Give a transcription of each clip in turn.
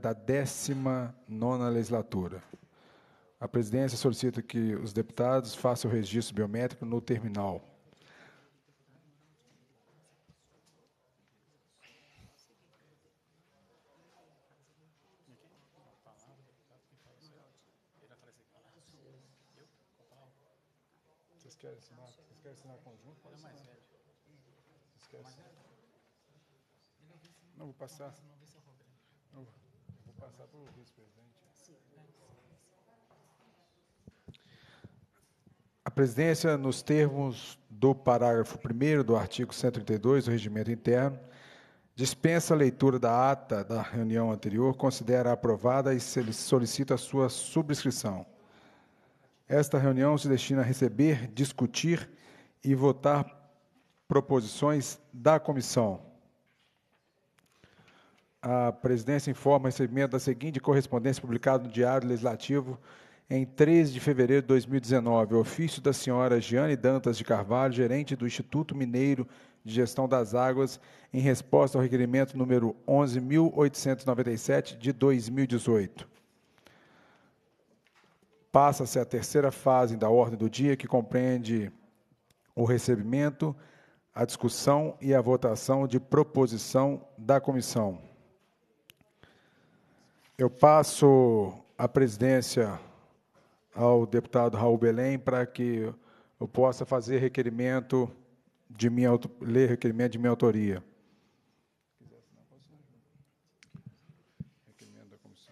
da 19 legislatura. A presidência solicita que os deputados façam o registro biométrico no terminal. Vocês querem assinar, vocês conjunto? Não, vou passar passar para o vice-presidente. A presidência, nos termos do parágrafo 1 do artigo 132 do Regimento Interno, dispensa a leitura da ata da reunião anterior, considera aprovada e solicita a sua subscrição. Esta reunião se destina a receber, discutir e votar proposições da comissão a presidência informa o recebimento da seguinte correspondência publicada no Diário Legislativo em 13 de fevereiro de 2019. Ofício da senhora Giane Dantas de Carvalho, gerente do Instituto Mineiro de Gestão das Águas, em resposta ao requerimento número 11.897 de 2018. Passa-se a terceira fase da ordem do dia, que compreende o recebimento, a discussão e a votação de proposição da comissão. Eu passo a presidência ao deputado Raul Belém para que eu possa fazer requerimento de minha ler requerimento de minha autoria.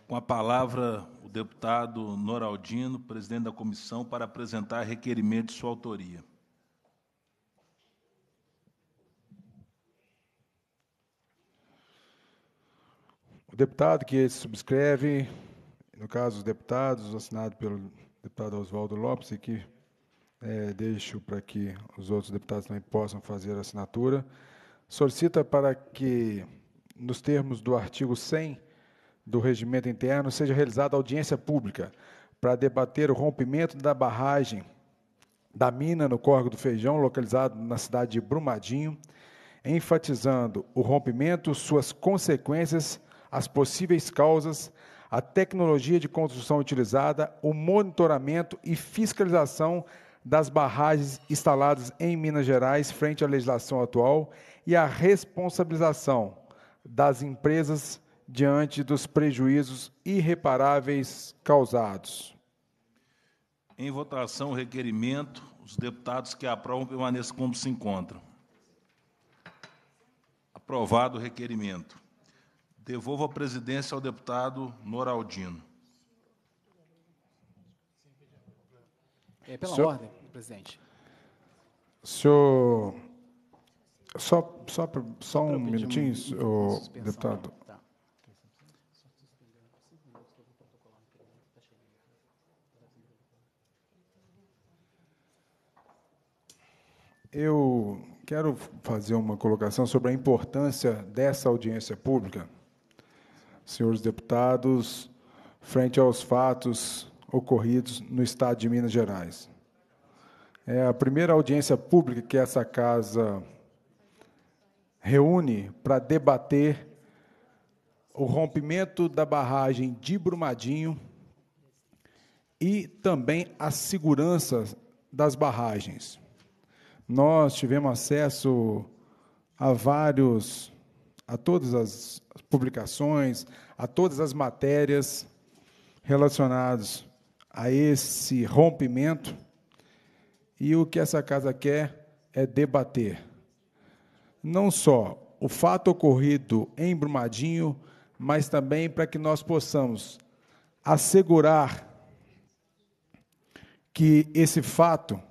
Com a palavra o deputado Noraldino, presidente da comissão, para apresentar requerimento de sua autoria. O deputado que se subscreve, no caso os deputados, assinado pelo deputado Oswaldo Lopes, e que é, deixo para que os outros deputados também possam fazer a assinatura, solicita para que, nos termos do artigo 100 do regimento interno, seja realizada audiência pública para debater o rompimento da barragem da mina no Córrego do Feijão, localizado na cidade de Brumadinho, enfatizando o rompimento, suas consequências as possíveis causas, a tecnologia de construção utilizada, o monitoramento e fiscalização das barragens instaladas em Minas Gerais frente à legislação atual e a responsabilização das empresas diante dos prejuízos irreparáveis causados. Em votação, o requerimento. Os deputados que aprovam permaneçam como se encontram. Aprovado o requerimento. Devolvo a presidência ao deputado Noraldino. É, pela senhor, ordem, presidente. Senhor. Só, só, só um minutinho, um, deputado. Né? Eu quero fazer uma colocação sobre a importância dessa audiência pública senhores deputados, frente aos fatos ocorridos no Estado de Minas Gerais. É a primeira audiência pública que essa casa reúne para debater o rompimento da barragem de Brumadinho e também a segurança das barragens. Nós tivemos acesso a vários a todas as publicações, a todas as matérias relacionadas a esse rompimento. E o que essa casa quer é debater não só o fato ocorrido em Brumadinho, mas também para que nós possamos assegurar que esse fato,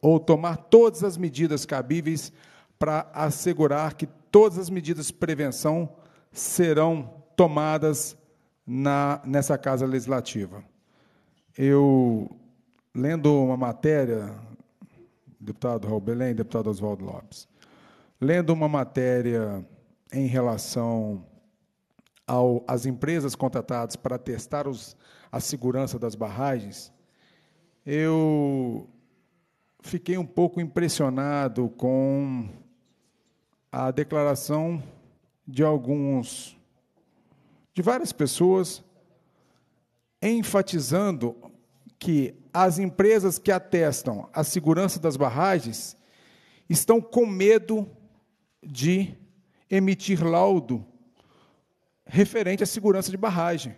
ou tomar todas as medidas cabíveis para assegurar que todas as medidas de prevenção serão tomadas na, nessa Casa Legislativa. Eu, lendo uma matéria, deputado Raul Belém, deputado Oswaldo Lopes, lendo uma matéria em relação ao, às empresas contratadas para testar os, a segurança das barragens, eu fiquei um pouco impressionado com a declaração de alguns, de várias pessoas, enfatizando que as empresas que atestam a segurança das barragens estão com medo de emitir laudo referente à segurança de barragem.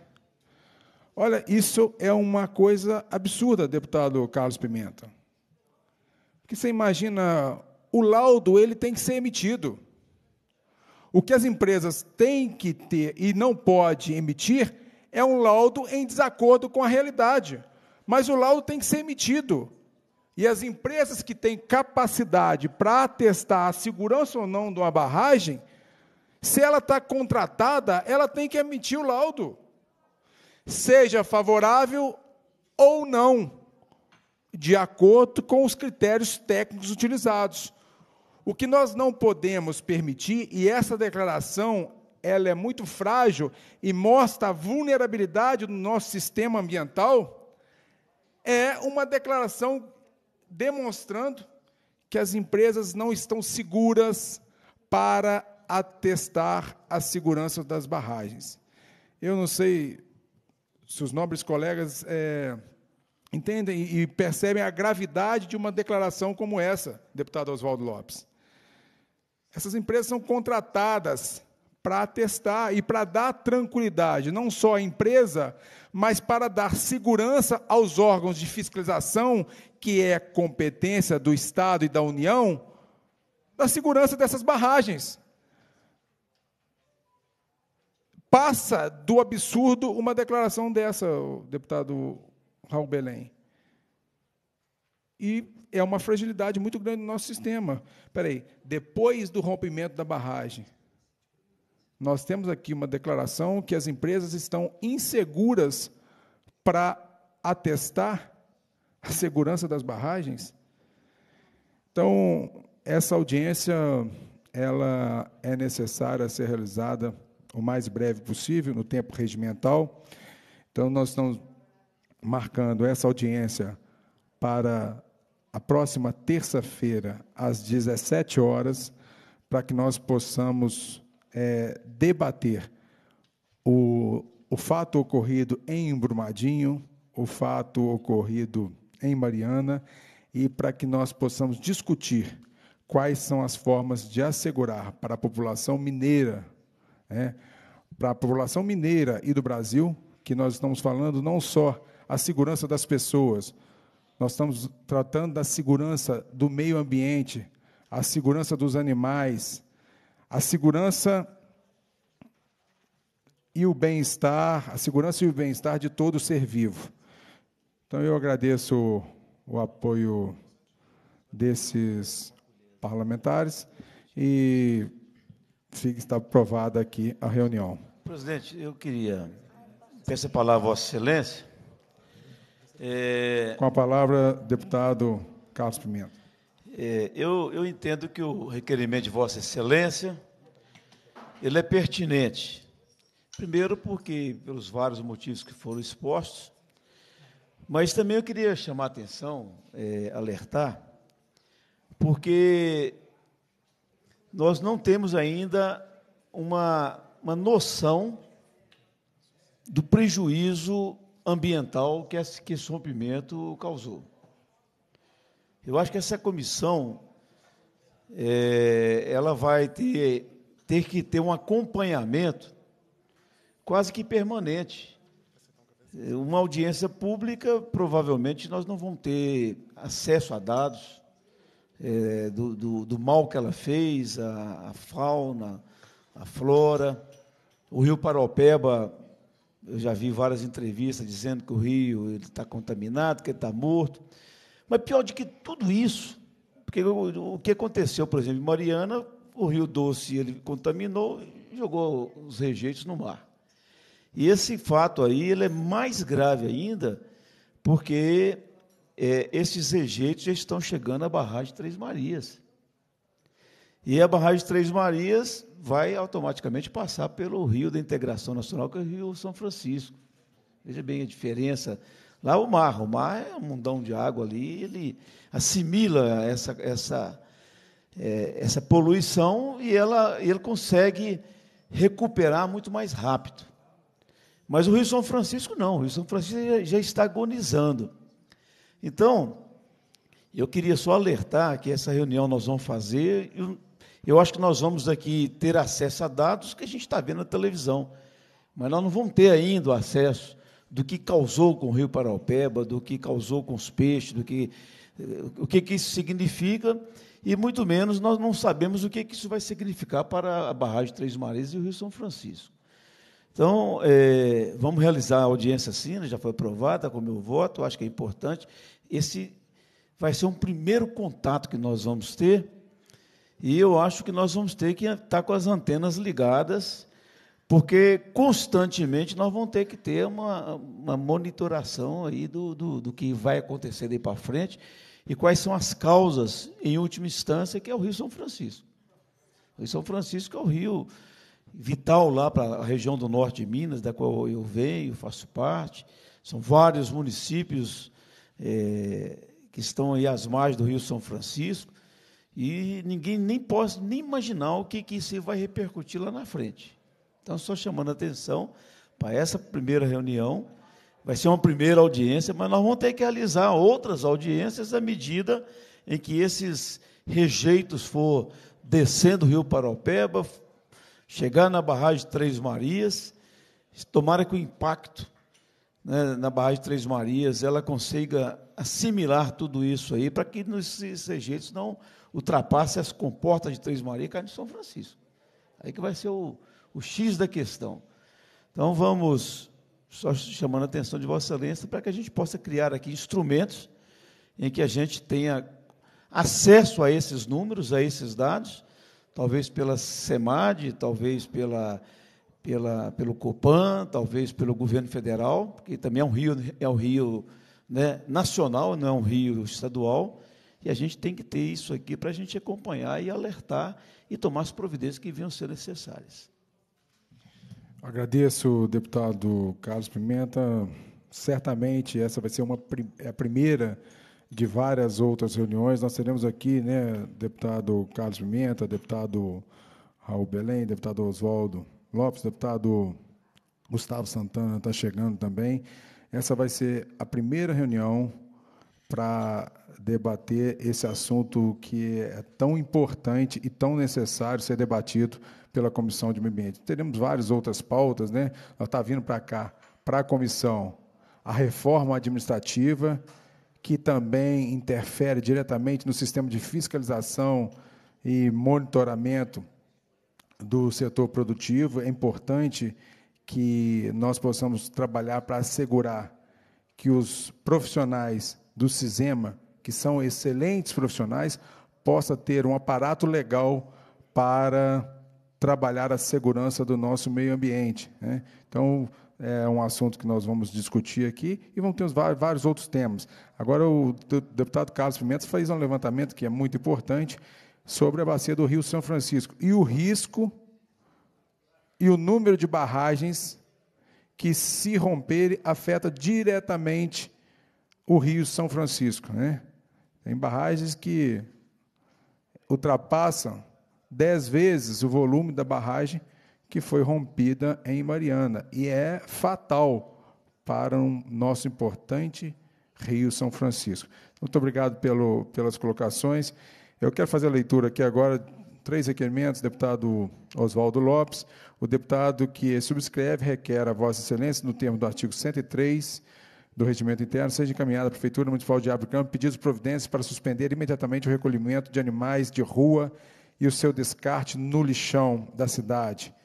Olha, isso é uma coisa absurda, deputado Carlos Pimenta. Porque você imagina, o laudo ele tem que ser emitido. O que as empresas têm que ter e não pode emitir é um laudo em desacordo com a realidade. Mas o laudo tem que ser emitido. E as empresas que têm capacidade para atestar a segurança ou não de uma barragem, se ela está contratada, ela tem que emitir o laudo. Seja favorável ou não, de acordo com os critérios técnicos utilizados. O que nós não podemos permitir, e essa declaração ela é muito frágil e mostra a vulnerabilidade do nosso sistema ambiental, é uma declaração demonstrando que as empresas não estão seguras para atestar a segurança das barragens. Eu não sei se os nobres colegas é, entendem e percebem a gravidade de uma declaração como essa, deputado Oswaldo Lopes. Essas empresas são contratadas para atestar e para dar tranquilidade, não só à empresa, mas para dar segurança aos órgãos de fiscalização, que é competência do Estado e da União, da segurança dessas barragens. Passa do absurdo uma declaração dessa, deputado Raul Belém. E é uma fragilidade muito grande no nosso sistema. Peraí, depois do rompimento da barragem, nós temos aqui uma declaração que as empresas estão inseguras para atestar a segurança das barragens. Então, essa audiência ela é necessária ser realizada o mais breve possível, no tempo regimental. Então, nós estamos marcando essa audiência para a próxima terça-feira, às 17 horas, para que nós possamos é, debater o, o fato ocorrido em Brumadinho, o fato ocorrido em Mariana, e para que nós possamos discutir quais são as formas de assegurar para a população mineira, né, para a população mineira e do Brasil, que nós estamos falando não só a segurança das pessoas, nós estamos tratando da segurança do meio ambiente, a segurança dos animais, a segurança e o bem-estar, a segurança e o bem-estar de todo ser vivo. Então eu agradeço o, o apoio desses parlamentares e fica está aprovada aqui a reunião. Presidente, eu queria peço a palavra a Vossa Excelência é... Com a palavra, deputado Carlos Pimenta. É, eu, eu entendo que o requerimento de Vossa Excelência ele é pertinente. Primeiro, porque pelos vários motivos que foram expostos, mas também eu queria chamar a atenção, é, alertar, porque nós não temos ainda uma, uma noção do prejuízo ambiental que esse, que rompimento causou. Eu acho que essa comissão é, ela vai ter, ter que ter um acompanhamento quase que permanente. Uma audiência pública, provavelmente, nós não vamos ter acesso a dados é, do, do, do, mal que ela fez, a, a fauna, a flora. O Rio Paropeba eu já vi várias entrevistas dizendo que o rio está contaminado, que ele está morto. Mas pior de que tudo isso, porque o, o que aconteceu, por exemplo, em Mariana, o Rio Doce ele contaminou e jogou os rejeitos no mar. E esse fato aí ele é mais grave ainda, porque é, esses rejeitos já estão chegando à barragem de Três Marias. E a barragem de Três Marias vai automaticamente passar pelo Rio da Integração Nacional, que é o Rio São Francisco. Veja bem a diferença. Lá o mar, o mar é um mundão de água ali, ele assimila essa, essa, é, essa poluição e ela, ele consegue recuperar muito mais rápido. Mas o Rio São Francisco não, o Rio São Francisco já, já está agonizando. Então, eu queria só alertar que essa reunião nós vamos fazer, eu, eu acho que nós vamos aqui ter acesso a dados que a gente está vendo na televisão, mas nós não vamos ter ainda o acesso do que causou com o Rio Paraupeba, do que causou com os peixes, do que eh, o que, que isso significa e muito menos nós não sabemos o que, que isso vai significar para a barragem Três Marias e o Rio São Francisco. Então, é, vamos realizar a audiência assim, já foi aprovada com o meu voto, acho que é importante. Esse vai ser um primeiro contato que nós vamos ter e eu acho que nós vamos ter que estar com as antenas ligadas, porque constantemente nós vamos ter que ter uma, uma monitoração aí do, do, do que vai acontecer daí para frente e quais são as causas, em última instância, que é o Rio São Francisco. O Rio São Francisco é o rio vital lá para a região do norte de Minas, da qual eu venho, faço parte. São vários municípios é, que estão aí às margens do Rio São Francisco. E ninguém nem pode nem imaginar o que, que isso vai repercutir lá na frente. Então, só chamando a atenção para essa primeira reunião. Vai ser uma primeira audiência, mas nós vamos ter que realizar outras audiências à medida em que esses rejeitos for descendo o rio Paropeba, chegar na barragem de Três Marias, tomara que o impacto né, na barragem de Três Marias ela consiga assimilar tudo isso aí para que esses rejeitos não ultrapasse as comportas de Três Maria e cai no São Francisco. Aí que vai ser o, o X da questão. Então vamos, só chamando a atenção de Vossa Excelência, para que a gente possa criar aqui instrumentos em que a gente tenha acesso a esses números, a esses dados, talvez pela SEMAD, talvez pela, pela, pelo COPAN, talvez pelo governo federal, porque também é um rio, é um rio né, nacional, não é um rio estadual. E a gente tem que ter isso aqui para a gente acompanhar e alertar e tomar as providências que venham ser necessárias. Agradeço, deputado Carlos Pimenta. Certamente essa vai ser uma, é a primeira de várias outras reuniões. Nós teremos aqui, né, deputado Carlos Pimenta, deputado Raul Belém, deputado Oswaldo Lopes, deputado Gustavo Santana está chegando também. Essa vai ser a primeira reunião para debater esse assunto que é tão importante e tão necessário ser debatido pela Comissão de Meio Ambiente. Teremos várias outras pautas, né? Ela está vindo para cá, para a comissão, a reforma administrativa, que também interfere diretamente no sistema de fiscalização e monitoramento do setor produtivo. É importante que nós possamos trabalhar para assegurar que os profissionais do CISEMA que são excelentes profissionais, possa ter um aparato legal para trabalhar a segurança do nosso meio ambiente. Né? Então, é um assunto que nós vamos discutir aqui e vamos ter vários outros temas. Agora, o deputado Carlos Pimenta fez um levantamento que é muito importante sobre a bacia do Rio São Francisco e o risco e o número de barragens que, se romperem, afeta diretamente o Rio São Francisco. Né? Tem barragens que ultrapassam dez vezes o volume da barragem que foi rompida em Mariana. E é fatal para o um nosso importante Rio São Francisco. Muito obrigado pelo, pelas colocações. Eu quero fazer a leitura aqui agora, três requerimentos, deputado Oswaldo Lopes, o deputado que subscreve requer a Vossa Excelência, no termo do artigo 103, do Regimento Interno, seja encaminhada à Prefeitura Municipal de Abricampo pedidos de providências para suspender imediatamente o recolhimento de animais de rua e o seu descarte no lixão da cidade.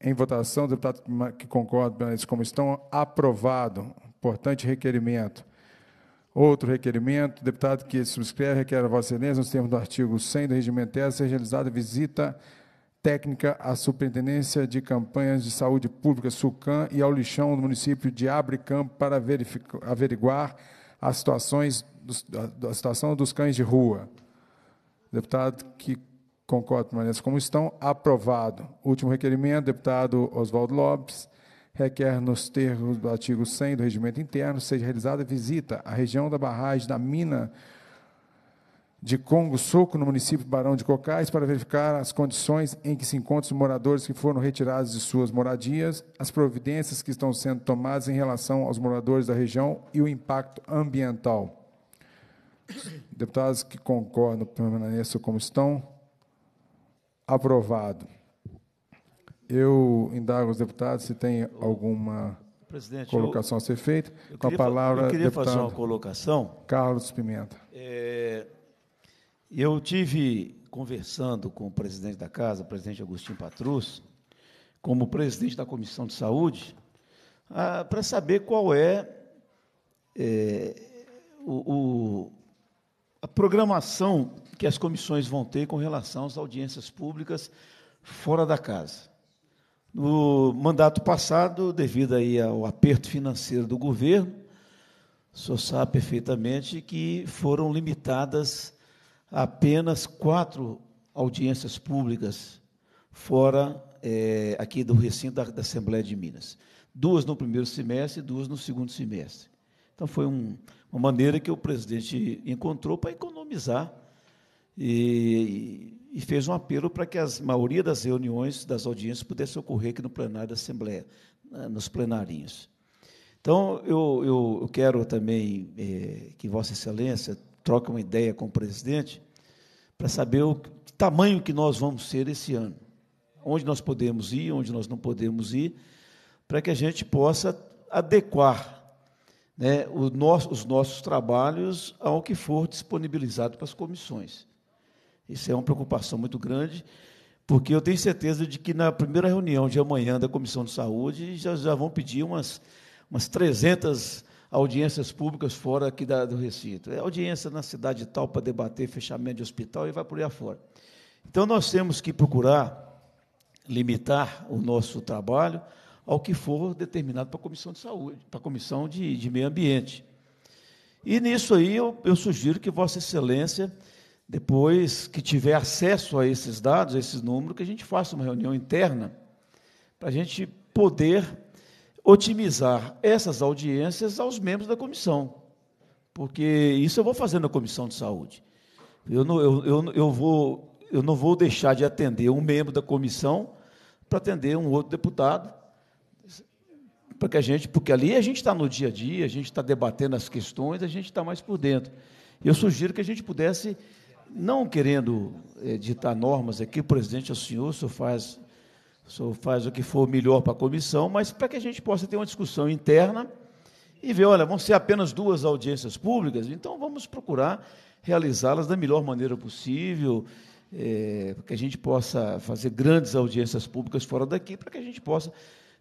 Em votação, deputado que concorda como estão, aprovado. Importante requerimento. Outro requerimento, deputado que subscreve, requer a Vossa Excelência, nos termos do artigo 100 do Regimento Interno, seja realizada visita técnica à Superintendência de Campanhas de Saúde Pública, SUCAM, e ao lixão do município de Abre Campo para averiguar as situações a situação dos cães de rua. Deputado que concorda, permanece como estão. Aprovado. Último requerimento, deputado Oswaldo Lopes. Requer, nos termos do artigo 100 do Regimento Interno, seja realizada visita à região da barragem da mina de Congo Soco, no município Barão de Cocais, para verificar as condições em que se encontram os moradores que foram retirados de suas moradias, as providências que estão sendo tomadas em relação aos moradores da região e o impacto ambiental. Deputados que concordam, permaneçam como estão. Aprovado. Eu indago os deputados se tem alguma Presidente, colocação eu, a ser feita. Com a palavra, eu queria deputado fazer uma colocação. Carlos Pimenta. É eu tive conversando com o presidente da casa, o presidente Agostinho Patrus, como presidente da Comissão de Saúde, ah, para saber qual é, é o, o, a programação que as comissões vão ter com relação às audiências públicas fora da casa. No mandato passado, devido aí ao aperto financeiro do governo, o senhor sabe perfeitamente que foram limitadas apenas quatro audiências públicas fora é, aqui do recinto da, da, Assembleia de Minas. Duas no primeiro semestre e duas no segundo semestre. Então, foi um, uma maneira que o presidente encontrou para economizar e, e, fez um apelo para que a maioria das reuniões, das audiências, pudesse ocorrer aqui no plenário da Assembleia, nos plenarinhos. Então, eu, eu quero também é, que Vossa Excelência troca uma ideia com o presidente, para saber o tamanho que nós vamos ser esse ano, onde nós podemos ir, onde nós não podemos ir, para que a gente possa adequar né, nosso, os nossos trabalhos ao que for disponibilizado para as comissões. Isso é uma preocupação muito grande, porque eu tenho certeza de que na primeira reunião de amanhã da Comissão de Saúde já, já vão pedir umas, umas 300 audiências públicas fora aqui da, do recinto. É audiência na cidade tal para debater fechamento de hospital e vai por aí afora. Então, nós temos que procurar limitar o nosso trabalho ao que for determinado para a Comissão de Saúde, para a Comissão de, de Meio Ambiente. E nisso aí eu, eu sugiro que Vossa Excelência, depois que tiver acesso a esses dados, a esses números, que a gente faça uma reunião interna para a gente poder otimizar essas audiências aos membros da comissão, porque isso eu vou fazer na comissão de saúde. Eu não, eu, eu, eu vou, eu não vou deixar de atender um membro da comissão para atender um outro deputado, para que a gente, porque ali a gente está no dia a dia, a gente está debatendo as questões, a gente está mais por dentro. Eu sugiro que a gente pudesse, não querendo é, ditar normas aqui, presidente, o senhor, o senhor faz o senhor faz o que for melhor para a comissão, mas para que a gente possa ter uma discussão interna e ver, olha, vão ser apenas duas audiências públicas, então vamos procurar realizá-las da melhor maneira possível, é, que a gente possa fazer grandes audiências públicas fora daqui, para que a gente possa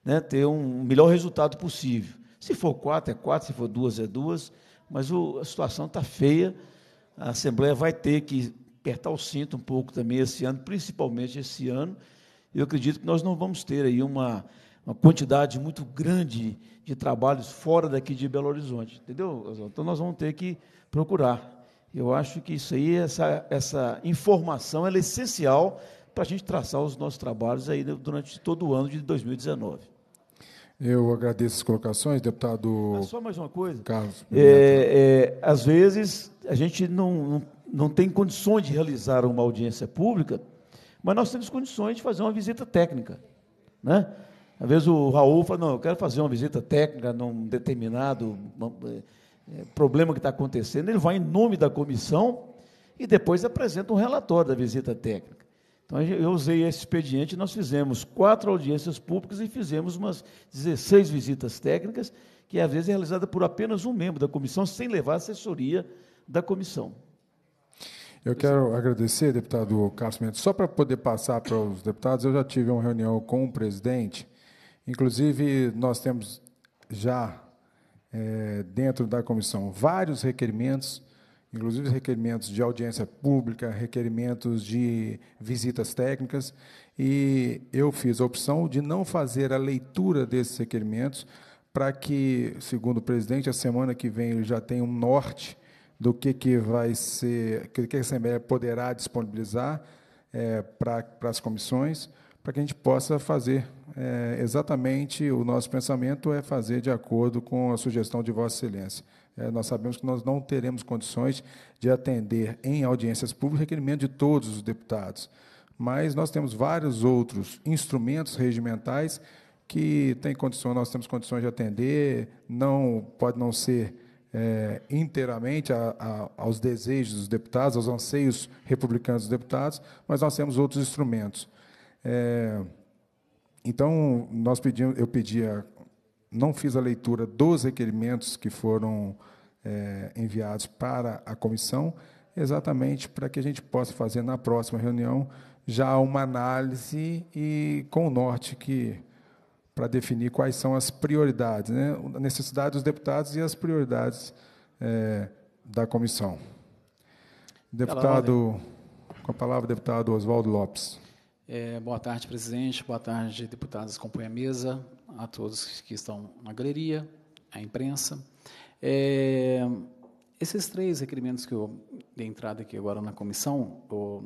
né, ter um melhor resultado possível. Se for quatro, é quatro, se for duas, é duas, mas o, a situação está feia. A Assembleia vai ter que apertar o cinto um pouco também esse ano, principalmente esse ano, eu acredito que nós não vamos ter aí uma, uma quantidade muito grande de trabalhos fora daqui de Belo Horizonte, entendeu? Então nós vamos ter que procurar. Eu acho que isso aí, essa, essa informação, é essencial para a gente traçar os nossos trabalhos aí durante todo o ano de 2019. Eu agradeço as colocações, deputado. Ah, só mais uma coisa. Carlos. É, é, às vezes a gente não, não, não tem condições de realizar uma audiência pública mas nós temos condições de fazer uma visita técnica. Né? Às vezes o Raul fala, não, eu quero fazer uma visita técnica num determinado é, é, problema que está acontecendo. Ele vai em nome da comissão e depois apresenta um relatório da visita técnica. Então, eu usei esse expediente, nós fizemos quatro audiências públicas e fizemos umas 16 visitas técnicas, que às vezes é realizada por apenas um membro da comissão, sem levar assessoria da comissão. Eu é. quero agradecer, deputado Carlos Mendes. Só para poder passar para os deputados, eu já tive uma reunião com o presidente. Inclusive, nós temos já é, dentro da comissão vários requerimentos, inclusive requerimentos de audiência pública, requerimentos de visitas técnicas, e eu fiz a opção de não fazer a leitura desses requerimentos para que, segundo o presidente, a semana que vem ele já tenha um norte do que, que vai ser, que, que a Assembleia poderá disponibilizar é, para as comissões, para que a gente possa fazer é, exatamente o nosso pensamento é fazer de acordo com a sugestão de Vossa Excelência. É, nós sabemos que nós não teremos condições de atender em audiências públicas requerimento de todos os deputados, mas nós temos vários outros instrumentos regimentais que tem condição, nós temos condições de atender, não pode não ser é, inteiramente a, a, aos desejos dos deputados, aos anseios republicanos dos deputados, mas nós temos outros instrumentos. É, então, nós pedimos, eu pedia, não fiz a leitura dos requerimentos que foram é, enviados para a comissão, exatamente para que a gente possa fazer na próxima reunião já uma análise e com o norte que para definir quais são as prioridades, né? a necessidade dos deputados e as prioridades é, da comissão. Deputado, com a palavra, deputado Oswaldo Lopes. É, boa tarde, presidente. Boa tarde, deputados que compõem a mesa, a todos que estão na galeria, à imprensa. É, esses três requerimentos que eu dei entrada aqui agora na comissão, o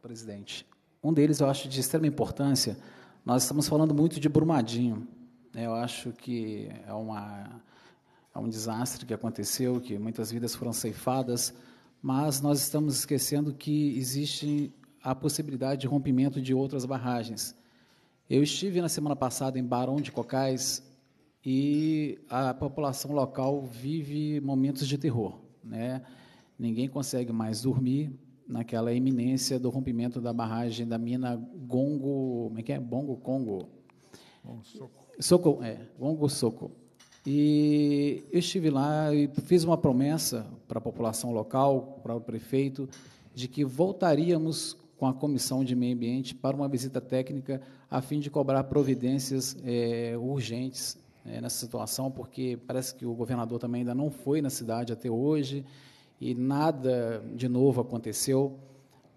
presidente, um deles eu acho de extrema importância nós estamos falando muito de Brumadinho. Né? Eu acho que é, uma, é um desastre que aconteceu, que muitas vidas foram ceifadas, mas nós estamos esquecendo que existe a possibilidade de rompimento de outras barragens. Eu estive na semana passada em Barão de Cocais e a população local vive momentos de terror, né? Ninguém consegue mais dormir naquela iminência do rompimento da barragem da mina Gongo, como é que é? Bongo Congo. Soco, é, Gongo Soco. E eu estive lá e fiz uma promessa para a população local, para o prefeito, de que voltaríamos com a comissão de meio ambiente para uma visita técnica a fim de cobrar providências é, urgentes é, nessa situação, porque parece que o governador também ainda não foi na cidade até hoje e nada de novo aconteceu.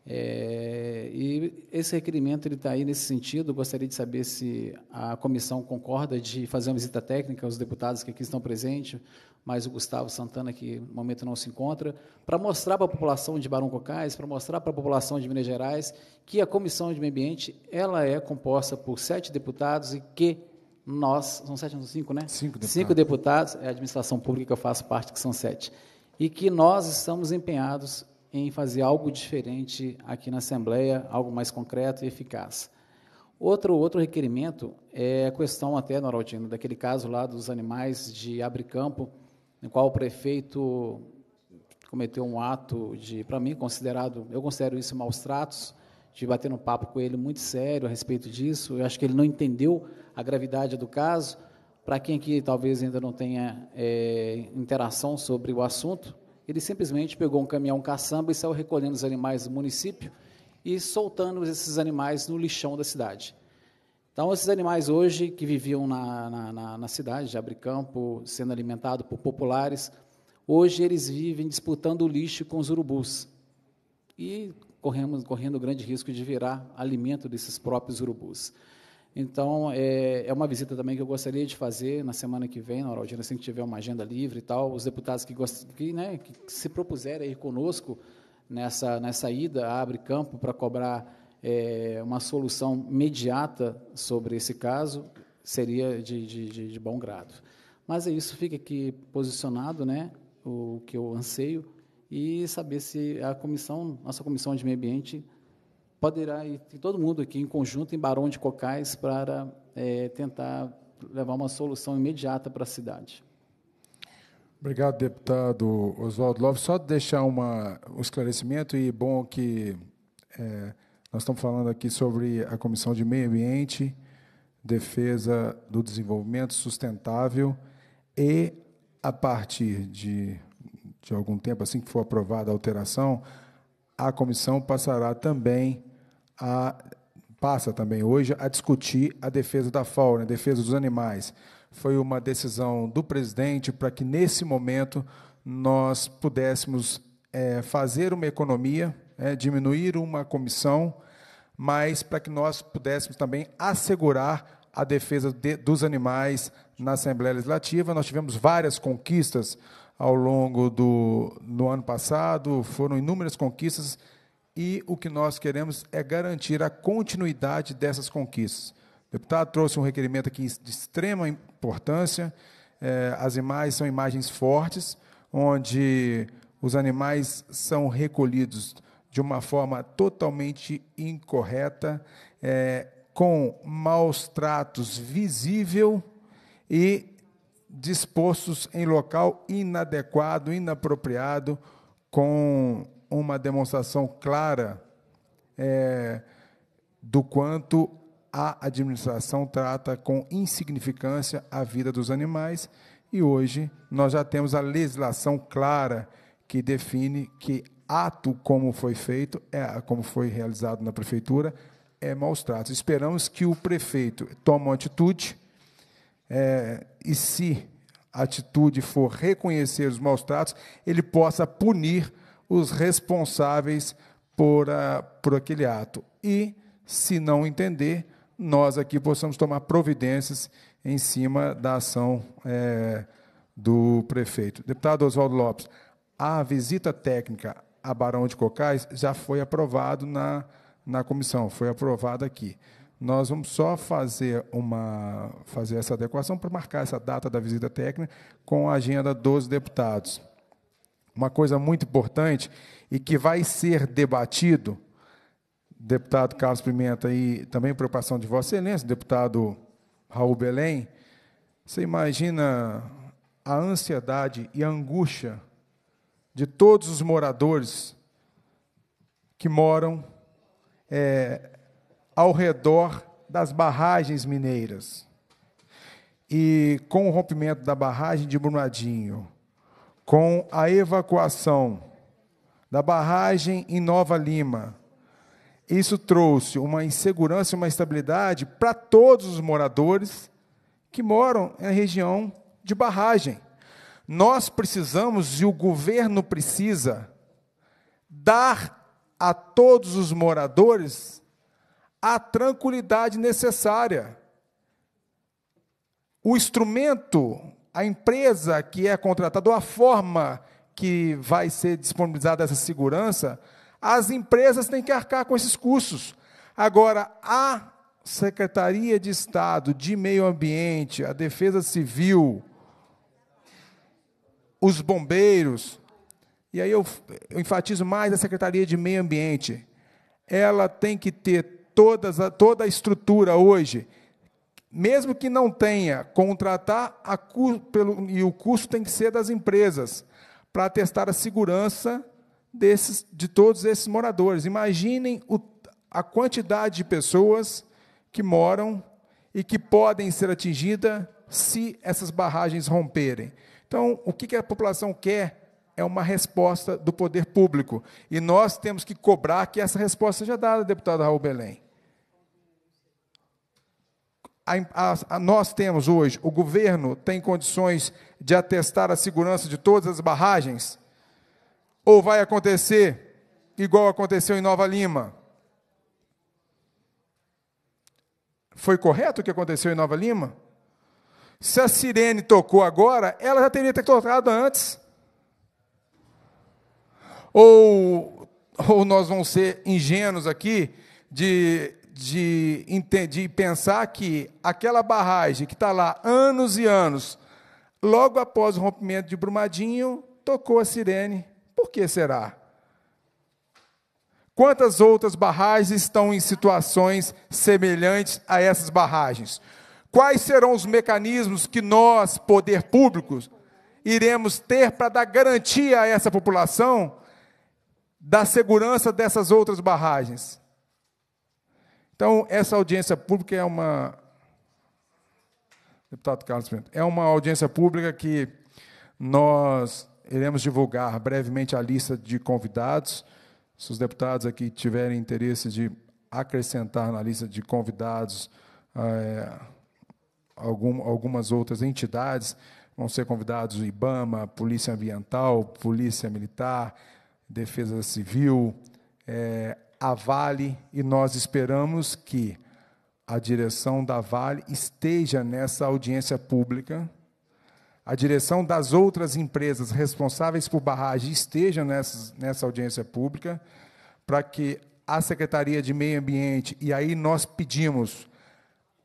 É, e esse requerimento está aí nesse sentido. Gostaria de saber se a comissão concorda de fazer uma visita técnica aos deputados que aqui estão presentes, mas o Gustavo Santana, que no momento não se encontra, para mostrar para a população de Barão Cocais, para mostrar para a população de Minas Gerais, que a Comissão de Meio Ambiente ela é composta por sete deputados e que nós, são sete, são cinco, né? Cinco deputados. Cinco deputados, é a administração pública que eu faço parte, que são sete e que nós estamos empenhados em fazer algo diferente aqui na Assembleia, algo mais concreto e eficaz. Outro, outro requerimento é a questão até, Noraldino, daquele caso lá dos animais de abricampo, no qual o prefeito cometeu um ato de, para mim, considerado, eu considero isso maus tratos, de bater um papo com ele muito sério a respeito disso. Eu acho que ele não entendeu a gravidade do caso, para quem aqui talvez ainda não tenha é, interação sobre o assunto, ele simplesmente pegou um caminhão caçamba e saiu recolhendo os animais do município e soltando esses animais no lixão da cidade. Então, esses animais hoje que viviam na, na, na, na cidade de Abricampo, sendo alimentados por populares, hoje eles vivem disputando o lixo com os urubus. E corremos, correndo o grande risco de virar alimento desses próprios urubus. Então, é, é, uma visita também que eu gostaria de fazer na semana que vem, na Oraldina, assim que tiver uma agenda livre e tal. Os deputados que, gost que, né, que se propuserem a ir conosco nessa, nessa ida Abre Campo para cobrar é, uma solução imediata sobre esse caso, seria de, de, de, bom grado. Mas é isso, fica aqui posicionado né, o que eu anseio e saber se a comissão, nossa comissão de meio ambiente, poderá ir todo mundo aqui em conjunto em Barão de Cocais para é, tentar levar uma solução imediata para a cidade. Obrigado, deputado Oswaldo Love. Só deixar uma, um esclarecimento, e bom que é, nós estamos falando aqui sobre a Comissão de Meio Ambiente, Defesa do Desenvolvimento Sustentável, e a partir de, de algum tempo, assim que for aprovada a alteração, a comissão passará também a passa também hoje a discutir a defesa da fauna, né, a defesa dos animais. Foi uma decisão do presidente para que, nesse momento, nós pudéssemos é, fazer uma economia, é, diminuir uma comissão, mas para que nós pudéssemos também assegurar a defesa de, dos animais na Assembleia Legislativa. Nós tivemos várias conquistas ao longo do no ano passado, foram inúmeras conquistas e o que nós queremos é garantir a continuidade dessas conquistas. O deputado trouxe um requerimento aqui de extrema importância. É, as imagens são imagens fortes, onde os animais são recolhidos de uma forma totalmente incorreta, é, com maus tratos visível e dispostos em local inadequado, inapropriado, com uma demonstração clara é, do quanto a administração trata com insignificância a vida dos animais. E hoje nós já temos a legislação clara que define que ato como foi feito, é, como foi realizado na prefeitura, é maus tratos. Esperamos que o prefeito tome uma atitude é, e, se a atitude for reconhecer os maus tratos, ele possa punir os responsáveis por, a, ah, por aquele ato. E, se não entender, nós aqui possamos tomar providências em cima da ação é, do prefeito. Deputado Oswaldo Lopes, a visita técnica a Barão de Cocais já foi aprovado na, na comissão, foi aprovada aqui. Nós vamos só fazer, uma, fazer essa adequação para marcar essa data da visita técnica com a agenda dos deputados uma coisa muito importante e que vai ser debatido, deputado Carlos Pimenta e também preocupação de Vossa Excelência, deputado Raul Belém, você imagina a ansiedade e a angústia de todos os moradores que moram é, ao redor das barragens mineiras. E com o rompimento da barragem de Brumadinho, com a evacuação da barragem em Nova Lima. Isso trouxe uma insegurança e uma estabilidade para todos os moradores que moram na região de barragem. Nós precisamos, e o governo precisa, dar a todos os moradores a tranquilidade necessária. O instrumento a empresa que é contratada, ou a forma que vai ser disponibilizada essa segurança, as empresas têm que arcar com esses custos. Agora, a Secretaria de Estado de Meio Ambiente, a Defesa Civil, os bombeiros, e aí eu, eu enfatizo mais a Secretaria de Meio Ambiente, ela tem que ter todas, toda a estrutura hoje mesmo que não tenha, contratar a, pelo, e o custo tem que ser das empresas, para testar a segurança desses, de todos esses moradores. Imaginem o, a quantidade de pessoas que moram e que podem ser atingidas se essas barragens romperem. Então, o que a população quer é uma resposta do poder público. E nós temos que cobrar que essa resposta seja dada, deputado Raul Belém a, a, a nós temos hoje, o governo tem condições de atestar a segurança de todas as barragens? Ou vai acontecer igual aconteceu em Nova Lima? Foi correto o que aconteceu em Nova Lima? Se a sirene tocou agora, ela já teria tocado antes. Ou, ou nós vamos ser ingênuos aqui de de, e pensar que aquela barragem que está lá anos e anos, logo após o rompimento de Brumadinho, tocou a sirene. Por que será? Quantas outras barragens estão em situações semelhantes a essas barragens? Quais serão os mecanismos que nós, poder público, iremos ter para dar garantia a essa população da segurança dessas outras barragens? Então, essa audiência pública é uma. Deputado Carlos Pinto, é uma audiência pública que nós iremos divulgar brevemente a lista de convidados. Se os deputados aqui tiverem interesse de acrescentar na lista de convidados é, algum, algumas outras entidades, vão ser convidados o IBAMA, Polícia Ambiental, Polícia Militar, Defesa Civil, é, a Vale e nós esperamos que a direção da Vale esteja nessa audiência pública, a direção das outras empresas responsáveis por barragem esteja nessa, nessa audiência pública, para que a Secretaria de Meio Ambiente, e aí nós pedimos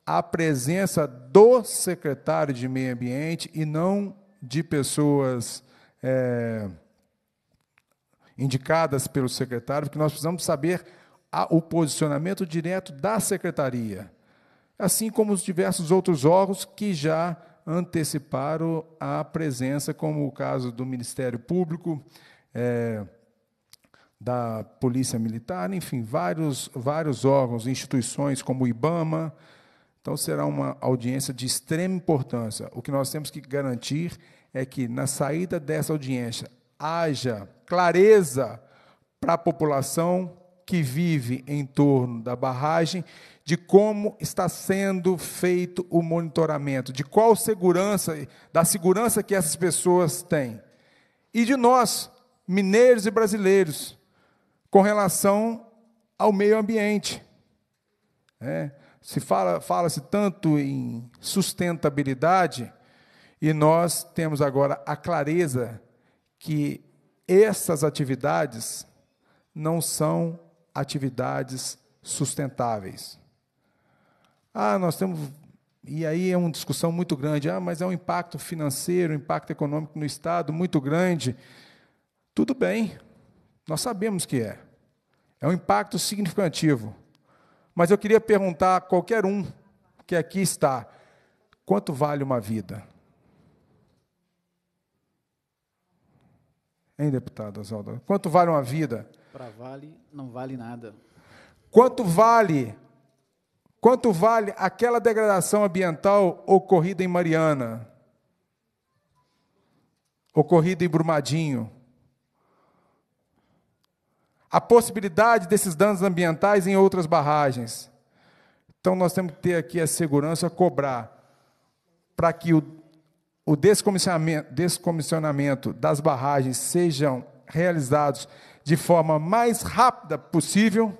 a presença do secretário de Meio Ambiente e não de pessoas. É, indicadas pelo secretário, porque nós precisamos saber a, o posicionamento direto da secretaria, assim como os diversos outros órgãos que já anteciparam a presença, como o caso do Ministério Público, é, da Polícia Militar, enfim, vários, vários órgãos, instituições como o IBAMA. Então, será uma audiência de extrema importância. O que nós temos que garantir é que, na saída dessa audiência, haja clareza para a população que vive em torno da barragem de como está sendo feito o monitoramento, de qual segurança, da segurança que essas pessoas têm. E de nós, mineiros e brasileiros, com relação ao meio ambiente. É, se fala, fala-se tanto em sustentabilidade, e nós temos agora a clareza que essas atividades não são atividades sustentáveis. Ah, nós temos. E aí é uma discussão muito grande. Ah, mas é um impacto financeiro, um impacto econômico no Estado muito grande. Tudo bem, nós sabemos que é. É um impacto significativo. Mas eu queria perguntar a qualquer um que aqui está: quanto vale uma vida? Hein, deputado Oswaldo? Quanto vale uma vida? Para vale, não vale nada. Quanto vale? Quanto vale aquela degradação ambiental ocorrida em Mariana? Ocorrida em Brumadinho? A possibilidade desses danos ambientais em outras barragens. Então, nós temos que ter aqui a segurança, cobrar, para que o o descomissionamento, descomissionamento das barragens sejam realizados de forma mais rápida possível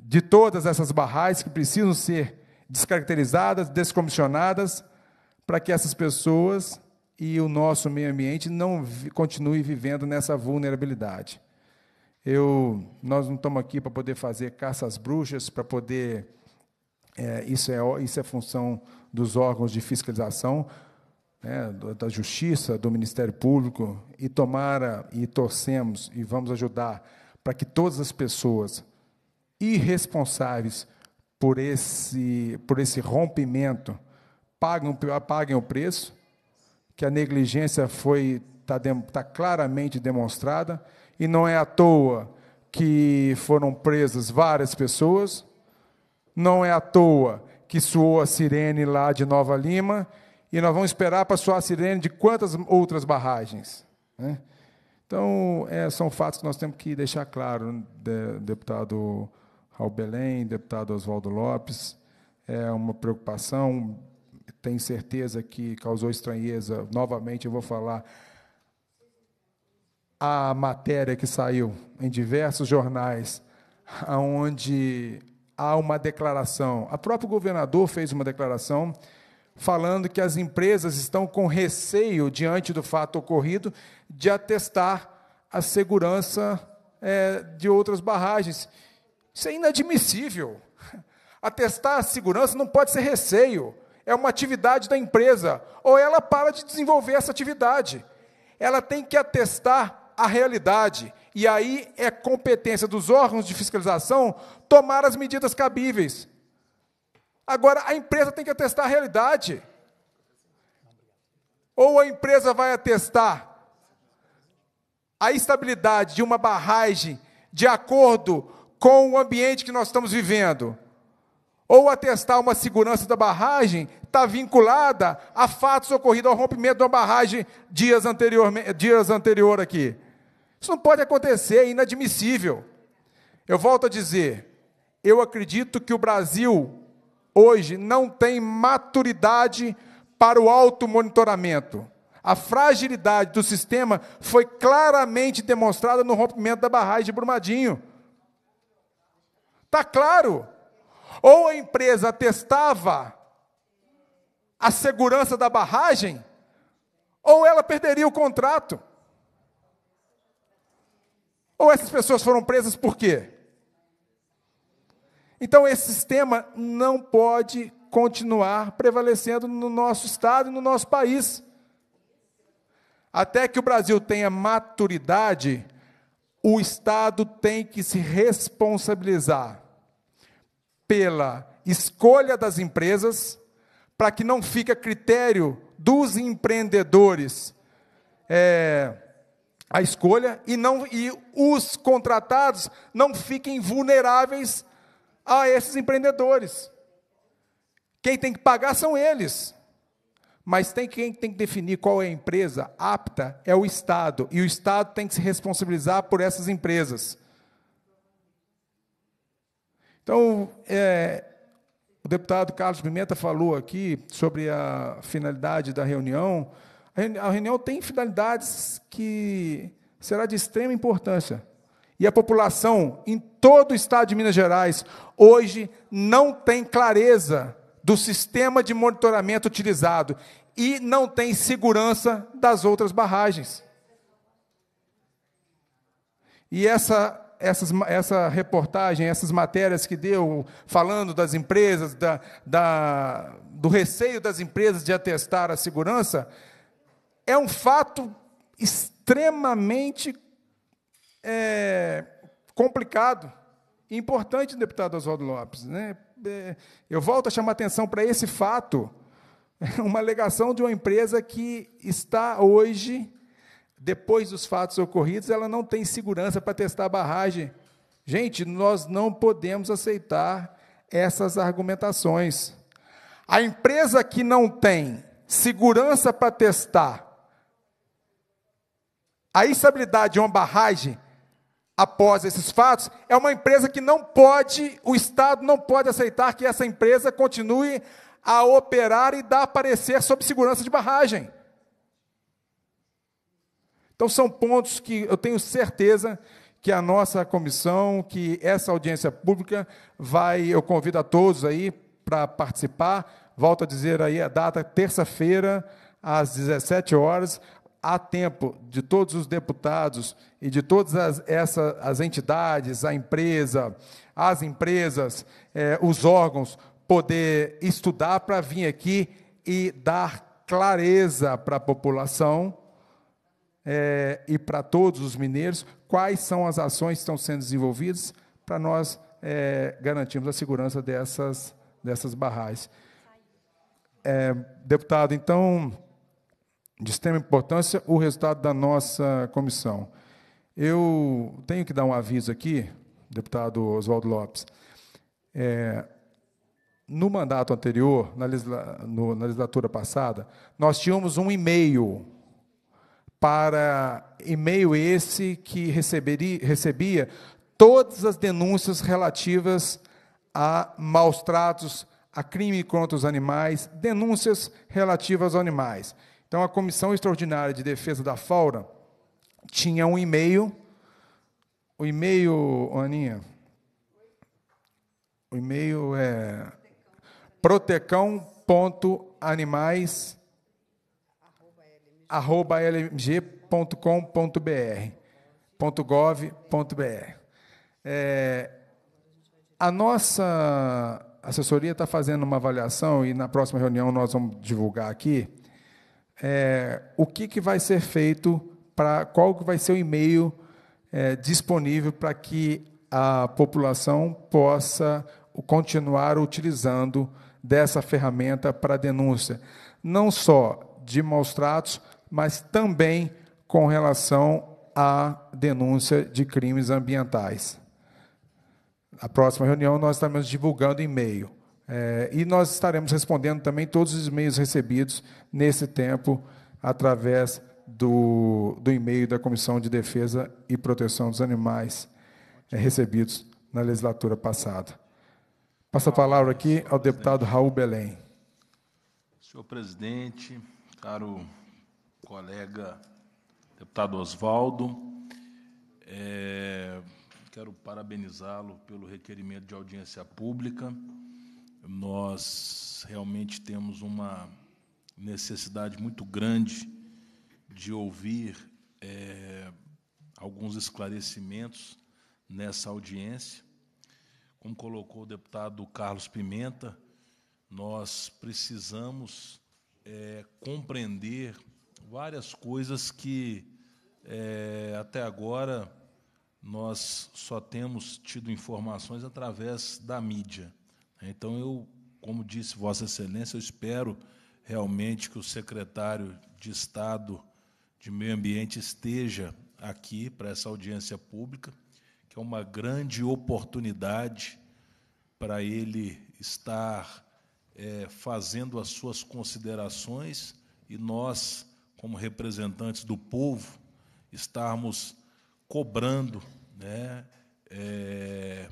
de todas essas barragens que precisam ser descaracterizadas, descomissionadas, para que essas pessoas e o nosso meio ambiente não continue vivendo nessa vulnerabilidade. Eu, nós não estamos aqui para poder fazer caças bruxas, para poder é, isso é isso é função dos órgãos de fiscalização, né, da Justiça, do Ministério Público, e tomara e torcemos e vamos ajudar para que todas as pessoas irresponsáveis por esse, por esse rompimento paguem o preço, que a negligência foi está tá claramente demonstrada, e não é à toa que foram presas várias pessoas, não é à toa que soou a sirene lá de Nova Lima, e nós vamos esperar para soar a sirene de quantas outras barragens. Né? Então, é, são fatos que nós temos que deixar claro, de, deputado Raul Belém, deputado Oswaldo Lopes, é uma preocupação, tenho certeza que causou estranheza, novamente eu vou falar, a matéria que saiu em diversos jornais, onde há uma declaração. A próprio governador fez uma declaração falando que as empresas estão com receio diante do fato ocorrido de atestar a segurança é, de outras barragens. Isso é inadmissível. Atestar a segurança não pode ser receio. É uma atividade da empresa. Ou ela para de desenvolver essa atividade. Ela tem que atestar a realidade. E aí é competência dos órgãos de fiscalização tomar as medidas cabíveis. Agora, a empresa tem que atestar a realidade. Ou a empresa vai atestar a estabilidade de uma barragem de acordo com o ambiente que nós estamos vivendo. Ou atestar uma segurança da barragem está vinculada a fatos ocorridos ao rompimento de uma barragem dias anterior, dias anterior aqui. Isso não pode acontecer, é inadmissível. Eu volto a dizer, eu acredito que o Brasil hoje não tem maturidade para o automonitoramento. A fragilidade do sistema foi claramente demonstrada no rompimento da barragem de Brumadinho. Está claro. Ou a empresa testava a segurança da barragem, ou ela perderia o contrato. Ou essas pessoas foram presas por quê? Então, esse sistema não pode continuar prevalecendo no nosso Estado e no nosso país. Até que o Brasil tenha maturidade, o Estado tem que se responsabilizar pela escolha das empresas, para que não fique a critério dos empreendedores é, a escolha e, não, e os contratados não fiquem vulneráveis a esses empreendedores. Quem tem que pagar são eles. Mas tem quem tem que definir qual é a empresa apta é o Estado, e o Estado tem que se responsabilizar por essas empresas. Então, é, o deputado Carlos Pimenta falou aqui sobre a finalidade da reunião. A reunião tem finalidades que será de extrema importância. E a população em todo o estado de Minas Gerais hoje não tem clareza do sistema de monitoramento utilizado e não tem segurança das outras barragens. E essa, essas, essa reportagem, essas matérias que deu, falando das empresas, da, da, do receio das empresas de atestar a segurança, é um fato extremamente é, complicado e importante, deputado Oswaldo Lopes. Né? É, eu volto a chamar atenção para esse fato, uma alegação de uma empresa que está hoje, depois dos fatos ocorridos, ela não tem segurança para testar a barragem. Gente, nós não podemos aceitar essas argumentações. A empresa que não tem segurança para testar a estabilidade de uma barragem após esses fatos, é uma empresa que não pode, o Estado não pode aceitar que essa empresa continue a operar e dar parecer sobre segurança de barragem. Então, são pontos que eu tenho certeza que a nossa comissão, que essa audiência pública vai, eu convido a todos aí para participar. Volto a dizer aí a data, terça-feira, às 17 horas, há tempo de todos os deputados e de todas as, essas, as entidades, a empresa, as empresas, eh, os órgãos, poder estudar para vir aqui e dar clareza para a população eh, e para todos os mineiros quais são as ações que estão sendo desenvolvidas para nós eh, garantirmos a segurança dessas, dessas barragens. É, deputado, então, de extrema importância o resultado da nossa comissão. Eu tenho que dar um aviso aqui, deputado Oswaldo Lopes. É, no mandato anterior, na, legisla, no, na legislatura passada, nós tínhamos um e-mail para e-mail esse que receberia, recebia todas as denúncias relativas a maus tratos, a crime contra os animais, denúncias relativas aos animais. Então, a Comissão Extraordinária de Defesa da Fauna tinha um e-mail. O e-mail, Aninha? O e-mail é protecão.animais .gov.br é, A nossa assessoria está fazendo uma avaliação e na próxima reunião nós vamos divulgar aqui é, o que, que vai ser feito, para qual que vai ser o e-mail é, disponível para que a população possa continuar utilizando dessa ferramenta para denúncia, não só de maus tratos, mas também com relação à denúncia de crimes ambientais. Na próxima reunião, nós estamos divulgando e-mail. É, e nós estaremos respondendo também todos os e-mails recebidos nesse tempo através do, do e-mail da Comissão de Defesa e Proteção dos Animais é, recebidos na legislatura passada. Passo a palavra aqui ao deputado Raul Belém. Senhor presidente, caro colega deputado Oswaldo, é, quero parabenizá-lo pelo requerimento de audiência pública nós realmente temos uma necessidade muito grande de ouvir é, alguns esclarecimentos nessa audiência. Como colocou o deputado Carlos Pimenta, nós precisamos é, compreender várias coisas que é, até agora nós só temos tido informações através da mídia. Então, eu, como disse Vossa Excelência, eu espero realmente que o secretário de Estado de Meio Ambiente esteja aqui para essa audiência pública, que é uma grande oportunidade para ele estar é, fazendo as suas considerações e nós, como representantes do povo, estarmos cobrando né, é,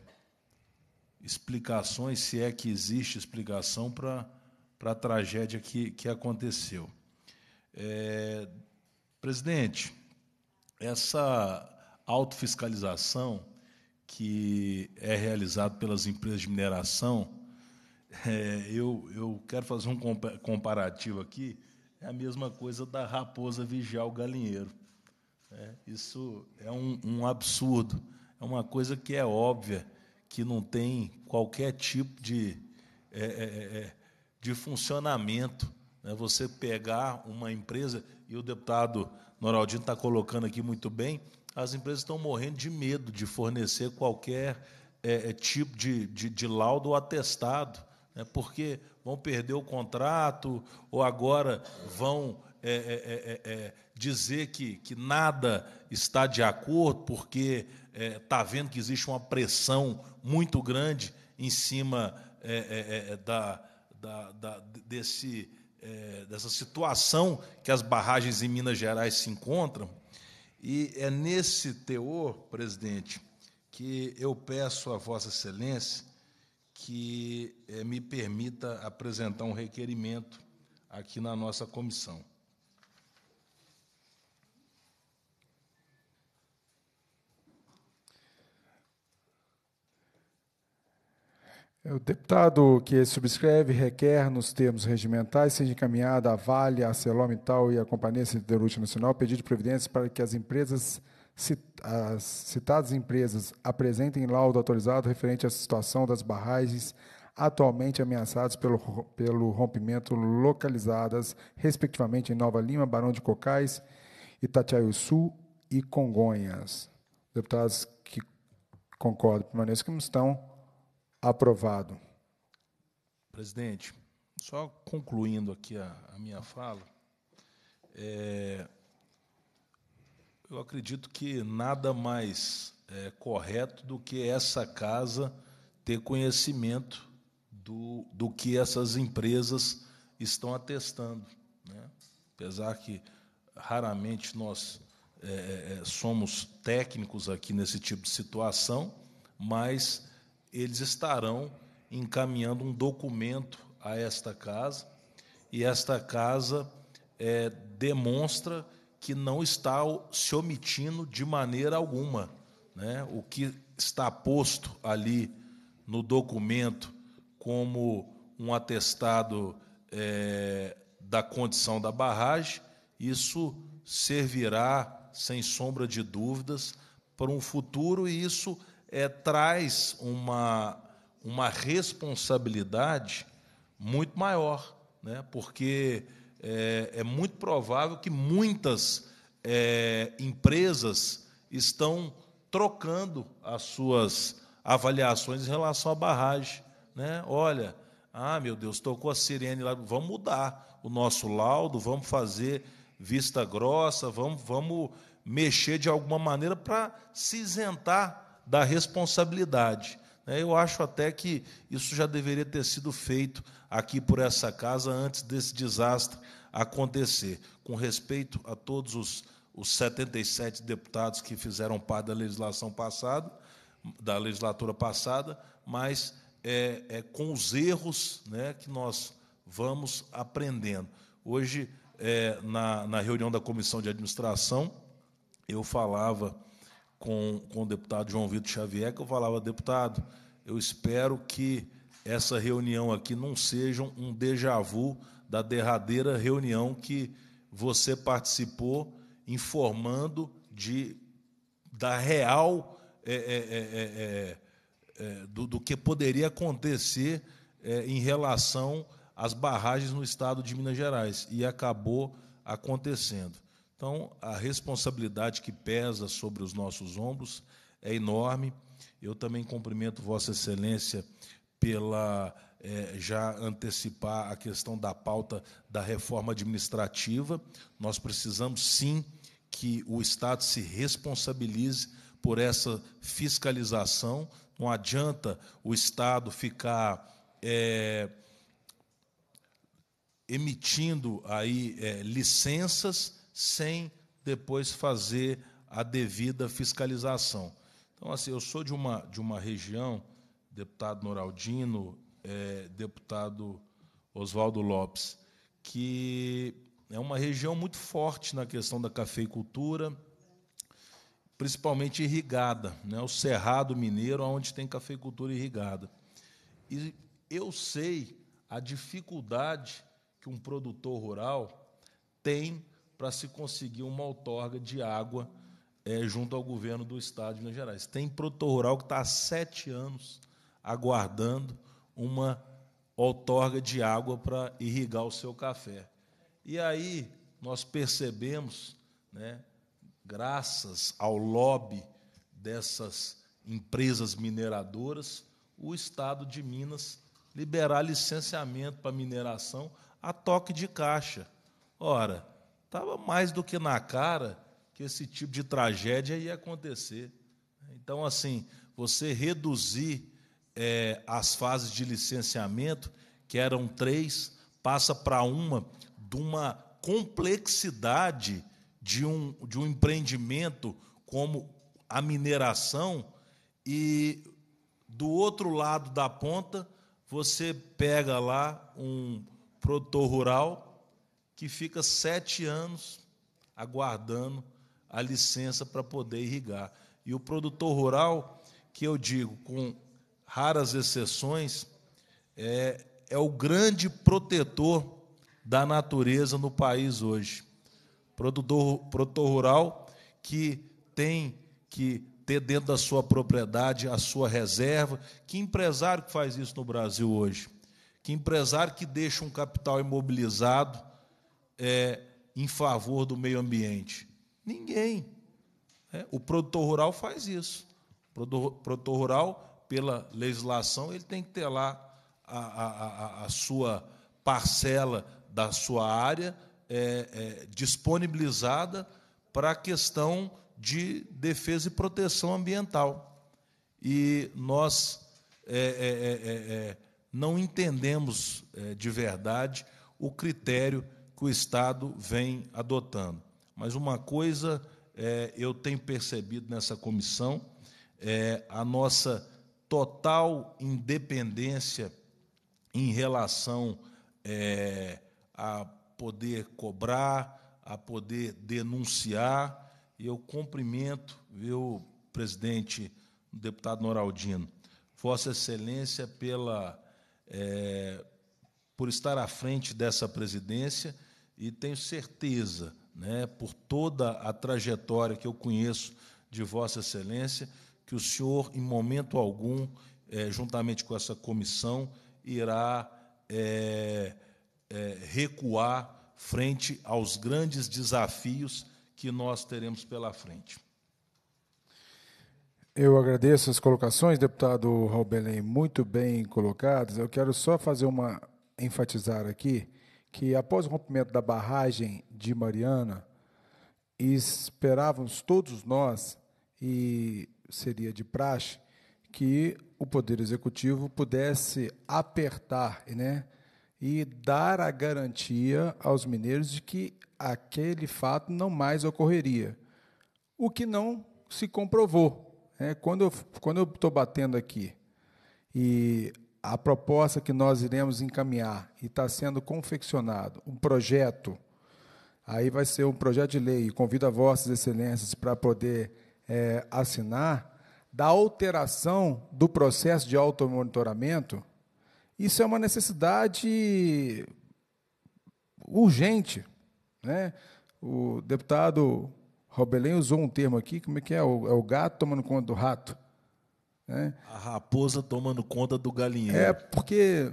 explicações, se é que existe explicação para a tragédia que, que aconteceu. É, presidente, essa autofiscalização que é realizada pelas empresas de mineração, é, eu, eu quero fazer um comparativo aqui, é a mesma coisa da raposa vigiar o galinheiro. É, isso é um, um absurdo, é uma coisa que é óbvia, que não tem qualquer tipo de, é é, é, é, de funcionamento. Né? Você pegar uma empresa, e o deputado Noraldinho está colocando aqui muito bem, as empresas estão morrendo de medo de fornecer qualquer é, é, tipo de, de, de laudo ou atestado, né? porque vão perder o contrato, ou agora vão é, é, dizer que, que nada está de acordo, porque está é, tá vendo que existe uma pressão muito grande em cima é, é, é, é da, da, da, desse, é, dessa situação que as barragens em Minas Gerais se encontram. E é nesse teor, presidente, que eu peço a Vossa Excelência que me permita apresentar um requerimento aqui na nossa comissão. É o deputado que subscreve requer, nos termos regimentais, seja encaminhada à Vale, à ArcelorMittal e à Companhia Siderúrgica Nacional pedido de providências para que as empresas as citadas empresas apresentem laudo atualizado referente à situação das barragens atualmente ameaçadas pelo, pelo rompimento localizadas, respectivamente, em Nova Lima, Barão de Cocais, Itatiaiuçu e Congonhas. Deputados que concordam permaneçam como estão. Aprovado. Presidente, só concluindo aqui a, a minha fala, é, eu acredito que nada mais é, correto do que essa casa ter conhecimento do, do que essas empresas estão atestando. Né? Apesar que raramente nós é, é, é somos técnicos aqui nesse tipo de situação, mas eles estarão encaminhando um documento a esta casa, e esta casa é, demonstra que não está se omitindo de maneira alguma. Né? O que está posto ali no documento como um atestado é, da condição da barragem, isso servirá, sem sombra de dúvidas, para um futuro, e isso é, traz uma, uma responsabilidade muito maior, né? porque é, é muito provável que muitas é, empresas estão trocando as suas avaliações em relação à barragem. Né? Olha, ah, meu Deus, tocou a sirene lá, vamos mudar o nosso laudo, vamos fazer vista grossa, vamos, vamos mexer de alguma maneira para se isentar da responsabilidade. Né? Eu acho até que isso já deveria ter sido feito aqui por essa casa antes desse desastre acontecer. Com respeito a todos os, os 77 deputados que fizeram parte da legislação passada, da legislatura passada, mas é, é com os erros né, que nós vamos aprendendo. Hoje, é, na, na reunião da comissão de administração, eu falava com, com o deputado João Vitor Xavier, que eu falava, deputado, eu espero que essa reunião aqui não seja um déjà vu da derradeira reunião que você participou, informando de, da real é, é, é, do, do, que poderia acontecer em relação às barragens no estado de Minas Gerais. E acabou acontecendo. Então, a responsabilidade que pesa sobre os nossos ombros é enorme. Eu também cumprimento Vossa Excelência pela é, já antecipar a questão da pauta da reforma administrativa. Nós precisamos, sim, que o Estado se responsabilize por essa fiscalização. Não adianta o Estado ficar. É, emitindo aí é, licenças sem depois fazer a devida fiscalização. Então, assim, eu sou de uma, de uma região, deputado Noraldino, é, deputado Oswaldo Lopes, que é uma região muito forte na questão da cafeicultura, principalmente irrigada, né? o Cerrado Mineiro, onde tem cafeicultura irrigada. E eu sei a dificuldade que um produtor rural tem para se conseguir uma outorga de água é, junto ao governo do Estado de Minas Gerais. Tem rural que está há sete anos aguardando uma outorga de água para irrigar o seu café. E aí nós percebemos, né, graças ao lobby dessas empresas mineradoras, o Estado de Minas liberar licenciamento para mineração a toque de caixa. Ora, estava mais do que na cara que esse tipo de tragédia ia acontecer. Então, assim, você reduzir é, as fases de licenciamento, que eram três, passa para uma, de uma complexidade de um, de um empreendimento como a mineração, e do outro lado da ponta, você pega lá um produtor rural que fica sete anos aguardando a licença para poder irrigar. E o produtor rural, que eu digo, com raras exceções, é, é o grande protetor da natureza no país hoje. Produtor, produtor rural que tem que ter dentro da sua propriedade a sua reserva. Que empresário que faz isso no Brasil hoje? Que empresário que deixa um capital imobilizado é, em favor do meio ambiente? Ninguém. É, o produtor rural faz isso. O produtor, produtor, rural, pela legislação, ele tem que ter lá a, a, a, a sua parcela da sua área é, é, disponibilizada para a questão de defesa e proteção ambiental. E nós é, é, é, é, é não entendemos de verdade o critério que o Estado vem adotando. Mas uma coisa é, eu tenho percebido nessa comissão é a nossa total independência em relação é, a poder cobrar, a poder denunciar. Eu cumprimento, viu, presidente, deputado Noraldino, Vossa Excelência pela é, por estar à frente dessa presidência e tenho certeza, né, por toda a trajetória que eu conheço de Vossa Excelência, que o senhor, em momento algum, é, juntamente com essa comissão, irá é, é, recuar frente aos grandes desafios que nós teremos pela frente. Eu agradeço as colocações, deputado Raul Belém, muito bem colocadas. Eu quero só fazer uma enfatizar aqui que após o rompimento da barragem de Mariana, esperávamos todos nós, e seria de praxe, que o Poder Executivo pudesse apertar né, e dar a garantia aos mineiros de que aquele fato não mais ocorreria, o que não se comprovou. Né? Quando eu estou batendo aqui e a proposta que nós iremos encaminhar e está sendo confeccionado um projeto, aí vai ser um projeto de lei, convido a vossas excelências para poder é, assinar, da alteração do processo de automonitoramento, isso é uma necessidade urgente. Né? O deputado Robelém usou um termo aqui, como é que é? O, é o gato tomando conta do rato. Né? A raposa tomando conta do galinheiro. É, porque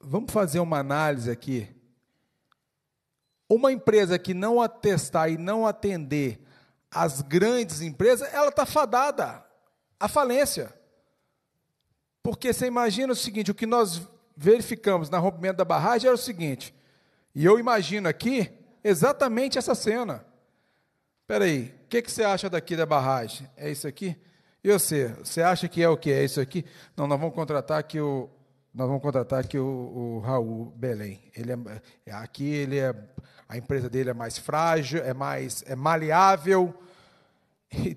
vamos fazer uma análise aqui. Uma empresa que não atestar e não atender as grandes empresas, ela está fadada à falência. Porque você imagina o seguinte: o que nós verificamos na rompimento da barragem era o seguinte, e eu imagino aqui exatamente essa cena. Espera aí, o que, que você acha daqui da barragem? É isso aqui? E você, você acha que é o que é isso aqui? Não, nós vamos contratar aqui o nós vamos contratar aqui o, o Raul Belém. Ele é, aqui ele é a empresa dele é mais frágil, é mais é maleável. E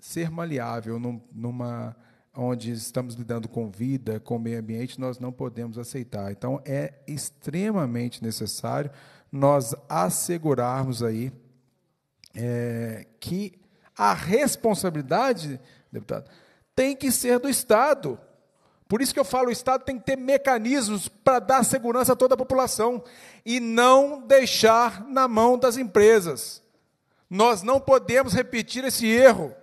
ser maleável num, numa onde estamos lidando com vida, com meio ambiente, nós não podemos aceitar. Então é extremamente necessário nós assegurarmos aí é, que a responsabilidade deputado, tem que ser do Estado. Por isso que eu falo, o Estado tem que ter mecanismos para dar segurança a toda a população e não deixar na mão das empresas. Nós não podemos repetir esse erro.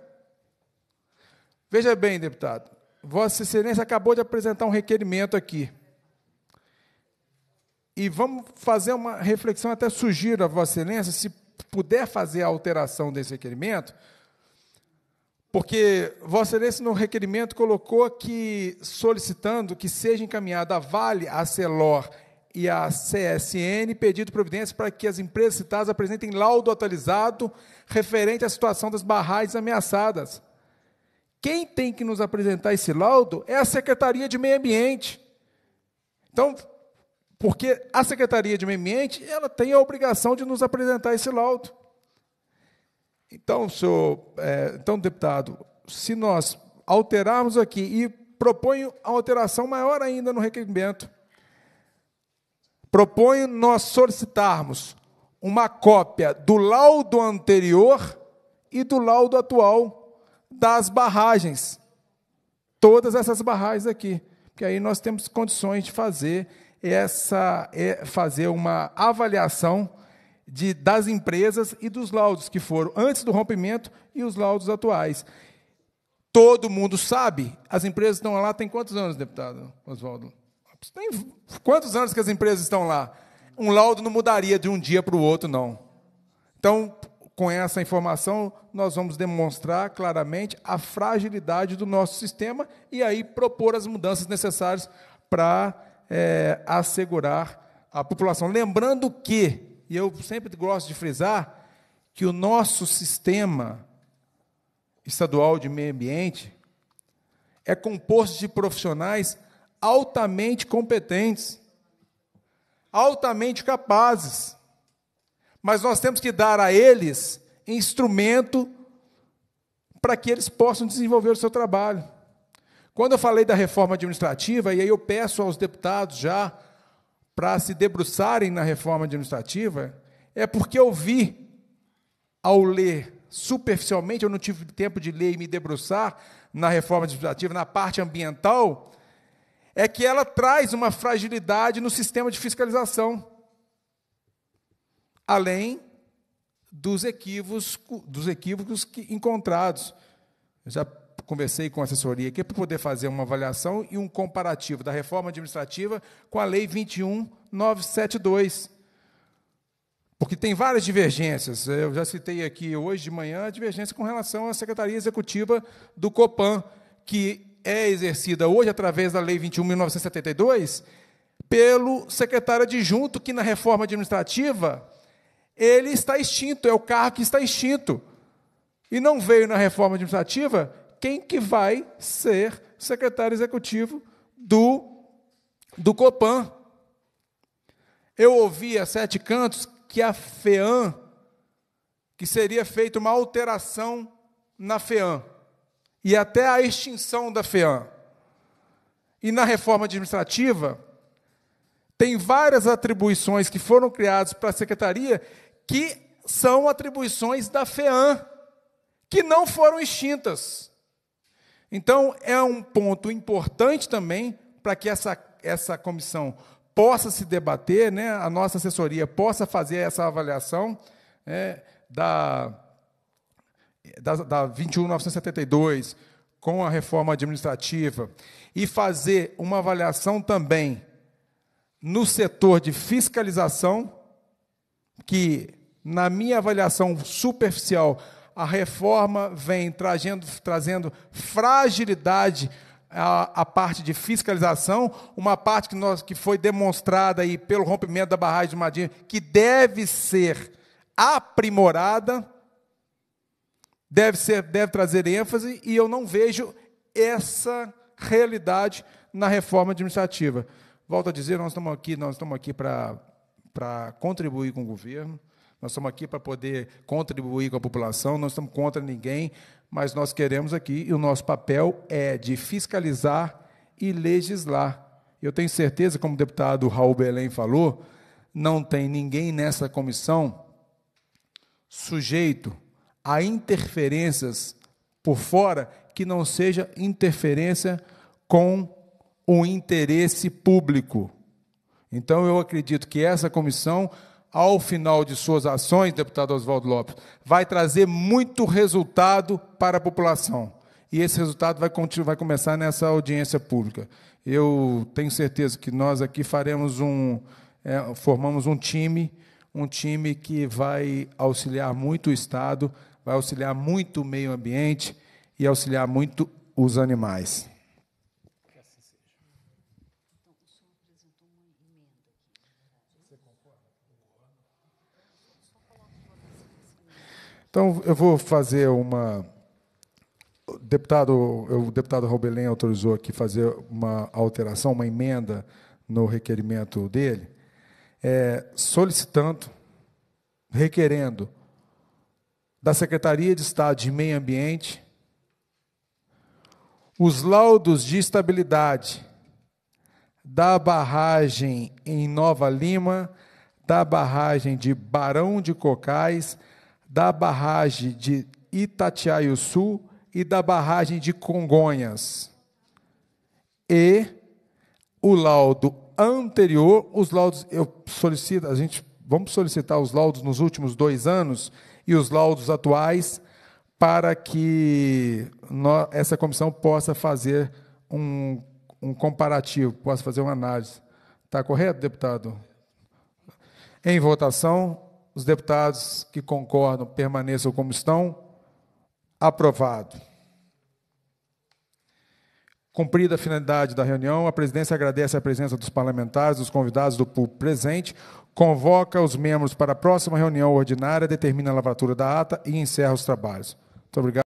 Veja bem, deputado, Vossa Excelência acabou de apresentar um requerimento aqui. E vamos fazer uma reflexão, até sugiro a Vossa Excelência, se puder fazer a alteração desse requerimento, porque Vossa Excelência, no requerimento, colocou que solicitando que seja encaminhada a Vale, a Celor e a CSN pedido de providência para que as empresas citadas apresentem laudo atualizado referente à situação das barragens ameaçadas. Quem tem que nos apresentar esse laudo é a Secretaria de Meio Ambiente. Então, porque a Secretaria de Meio Ambiente ela tem a obrigação de nos apresentar esse laudo. Então, senhor, é, então, deputado, se nós alterarmos aqui, e proponho a alteração maior ainda no requerimento, proponho nós solicitarmos uma cópia do laudo anterior e do laudo atual das barragens. Todas essas barragens aqui. Porque aí nós temos condições de fazer essa é, fazer uma avaliação de, das empresas e dos laudos que foram antes do rompimento e os laudos atuais. Todo mundo sabe. As empresas estão lá tem quantos anos, deputado Oswaldo? Tem quantos anos que as empresas estão lá? Um laudo não mudaria de um dia para o outro, não. Então, com essa informação, nós vamos demonstrar claramente a fragilidade do nosso sistema e aí propor as mudanças necessárias para é, assegurar a população. Lembrando que e eu sempre gosto de frisar, que o nosso sistema estadual de meio ambiente é composto de profissionais altamente competentes, altamente capazes. Mas nós temos que dar a eles instrumento para que eles possam desenvolver o seu trabalho. Quando eu falei da reforma administrativa, e aí eu peço aos deputados já para se debruçarem na reforma administrativa é porque eu vi, ao ler superficialmente, eu não tive tempo de ler e me debruçar na reforma administrativa, na parte ambiental, é que ela traz uma fragilidade no sistema de fiscalização, além dos equívocos, dos equívocos que, encontrados. Eu já conversei com a assessoria aqui para poder fazer uma avaliação e um comparativo da reforma administrativa com a Lei 21972. Porque tem várias divergências. Eu já citei aqui hoje de manhã a divergência com relação à Secretaria Executiva do Copan, que é exercida hoje através da Lei 21.972 pelo secretário adjunto, que na reforma administrativa ele está extinto, é o cargo que está extinto. E não veio na reforma administrativa quem que vai ser secretário executivo do, do Copan. Eu ouvi a sete cantos que a FEAM, que seria feita uma alteração na FEAM, e até a extinção da FEAM. E na reforma administrativa, tem várias atribuições que foram criadas para a secretaria que são atribuições da FEAM, que não foram extintas. Então, é um ponto importante também para que essa, essa comissão possa se debater, né, a nossa assessoria possa fazer essa avaliação né, da, da, da 21.972 com a reforma administrativa e fazer uma avaliação também no setor de fiscalização, que, na minha avaliação superficial, a reforma vem trazendo, trazendo fragilidade à, à parte de fiscalização, uma parte que, nós, que foi demonstrada aí pelo rompimento da barragem de Madinha, que deve ser aprimorada, deve, ser, deve trazer ênfase, e eu não vejo essa realidade na reforma administrativa. Volto a dizer, nós estamos aqui, nós estamos aqui para, para contribuir com o governo. Nós estamos aqui para poder contribuir com a população, não estamos contra ninguém, mas nós queremos aqui, e o nosso papel é de fiscalizar e legislar. Eu tenho certeza, como o deputado Raul Belém falou, não tem ninguém nessa comissão sujeito a interferências por fora que não seja interferência com o interesse público. Então, eu acredito que essa comissão ao final de suas ações, deputado Oswaldo Lopes, vai trazer muito resultado para a população. E esse resultado vai, vai começar nessa audiência pública. Eu tenho certeza que nós aqui faremos um. É, formamos um time, um time que vai auxiliar muito o Estado, vai auxiliar muito o meio ambiente e auxiliar muito os animais. Então, eu vou fazer uma. O deputado, o deputado Raubelém autorizou aqui fazer uma alteração, uma emenda no requerimento dele, é, solicitando, requerendo da Secretaria de Estado de Meio Ambiente os laudos de estabilidade da barragem em Nova Lima, da barragem de Barão de Cocais da barragem de Sul e da barragem de Congonhas. E o laudo anterior, os laudos, eu solicito, a gente vamos solicitar os laudos nos últimos dois anos e os laudos atuais para que nós, essa comissão possa fazer um, um comparativo, possa fazer uma análise. Está correto, deputado? Em votação, os deputados que concordam permaneçam como estão. Aprovado. Cumprida a finalidade da reunião, a presidência agradece a presença dos parlamentares, dos convidados, do público presente, convoca os membros para a próxima reunião ordinária, determina a lavratura da ata e encerra os trabalhos. Muito obrigado.